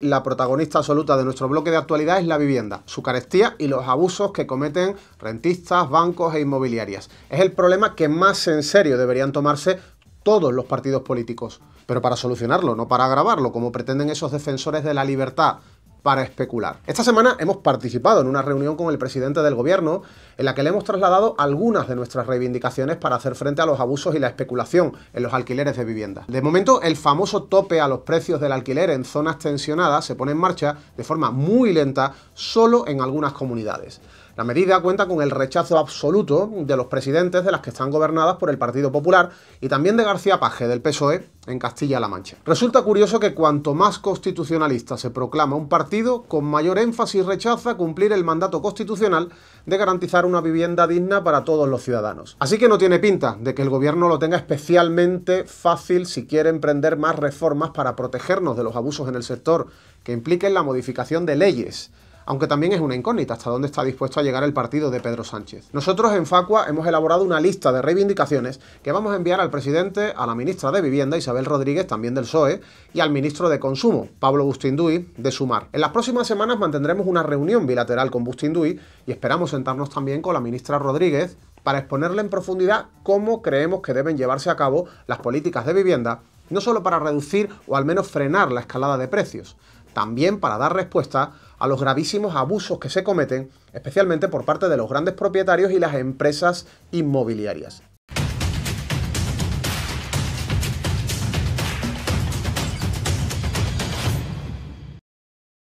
La protagonista absoluta de nuestro bloque de actualidad es la vivienda, su carestía y los abusos que cometen rentistas, bancos e inmobiliarias. Es el problema que más en serio deberían tomarse todos los partidos políticos, pero para solucionarlo, no para agravarlo, como pretenden esos defensores de la libertad para especular. Esta semana hemos participado en una reunión con el presidente del gobierno en la que le hemos trasladado algunas de nuestras reivindicaciones para hacer frente a los abusos y la especulación en los alquileres de viviendas. De momento, el famoso tope a los precios del alquiler en zonas tensionadas se pone en marcha de forma muy lenta solo en algunas comunidades. La medida cuenta con el rechazo absoluto de los presidentes de las que están gobernadas por el Partido Popular y también de García Paje, del PSOE, en Castilla-La Mancha. Resulta curioso que cuanto más constitucionalista se proclama un partido, con mayor énfasis rechaza cumplir el mandato constitucional de garantizar una vivienda digna para todos los ciudadanos. Así que no tiene pinta de que el gobierno lo tenga especialmente fácil si quiere emprender más reformas para protegernos de los abusos en el sector que impliquen la modificación de leyes aunque también es una incógnita hasta dónde está dispuesto a llegar el partido de Pedro Sánchez. Nosotros en Facua hemos elaborado una lista de reivindicaciones que vamos a enviar al presidente, a la ministra de Vivienda, Isabel Rodríguez, también del PSOE, y al ministro de Consumo, Pablo Bustinduy, de Sumar. En las próximas semanas mantendremos una reunión bilateral con Bustinduy y esperamos sentarnos también con la ministra Rodríguez para exponerle en profundidad cómo creemos que deben llevarse a cabo las políticas de vivienda, no solo para reducir o al menos frenar la escalada de precios, también para dar respuesta a los gravísimos abusos que se cometen, especialmente por parte de los grandes propietarios y las empresas inmobiliarias.